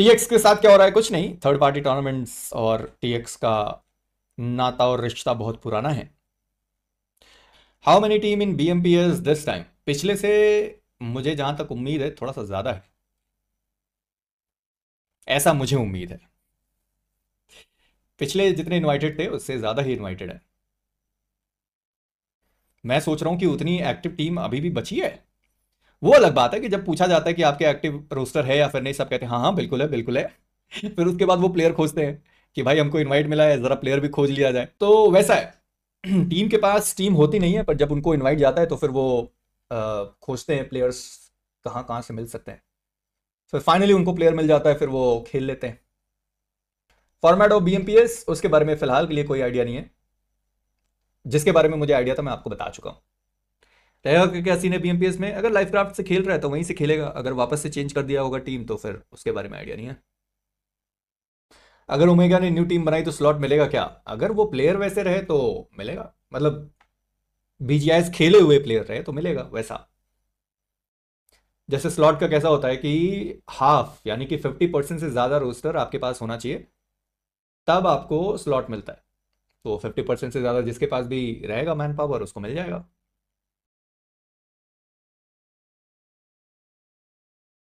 TX के साथ क्या हो रहा है कुछ नहीं थर्ड पार्टी टूर्नामेंट्स और टीएक्स का नाता और रिश्ता बहुत पुराना है how many team in B M P S this time पिछले से मुझे जहां तक उम्मीद है थोड़ा सा ज्यादा है ऐसा मुझे उम्मीद है पिछले जितने इनवाइटेड थे उससे ज्यादा ही इनवाइटेड है मैं सोच रहा हूं कि उतनी एक्टिव टीम अभी भी बची है वो अलग बात है कि जब पूछा जाता है कि आपके एक्टिव रोस्टर है या फिर नहीं सब कहते हैं हाँ हाँ बिल्कुल है बिल्कुल है फिर उसके बाद वो प्लेयर खोजते हैं कि भाई हमको इन्वाइट मिला है ज़रा प्लेयर भी खोज लिया जाए तो वैसा है टीम के पास टीम होती नहीं है पर जब उनको इन्वाइट जाता है तो फिर वो खोजते हैं प्लेयर्स कहाँ कहाँ से मिल सकते हैं फिर फाइनली उनको प्लेयर मिल जाता है फिर वो खेल लेते हैं फॉर्मेट ऑफ बी उसके बारे में फिलहाल के लिए कोई आइडिया नहीं है जिसके बारे में मुझे आइडिया था मैं आपको बता चुका हूँ रहेगा क्योंकि हसीन है बीएमपीएस में अगर लाइफ क्राफ्ट से खेल रहा है तो वहीं से खेलेगा अगर वापस से चेंज कर दिया होगा टीम तो फिर उसके बारे में आइडिया नहीं है अगर उमेगा ने न्यू टीम बनाई तो स्लॉट मिलेगा क्या अगर वो प्लेयर वैसे रहे तो मिलेगा मतलब बीजीआईएस खेले हुए प्लेयर रहे तो मिलेगा वैसा जैसे स्लॉट का कैसा होता है कि हाफ यानी कि फिफ्टी परसेंट से ज़्यादा रोस्टर आपके पास होना चाहिए तब आपको स्लॉट मिलता है तो फिफ्टी परसेंट से ज़्यादा जिसके पास भी रहेगा मैन पावर उसको मिल जाएगा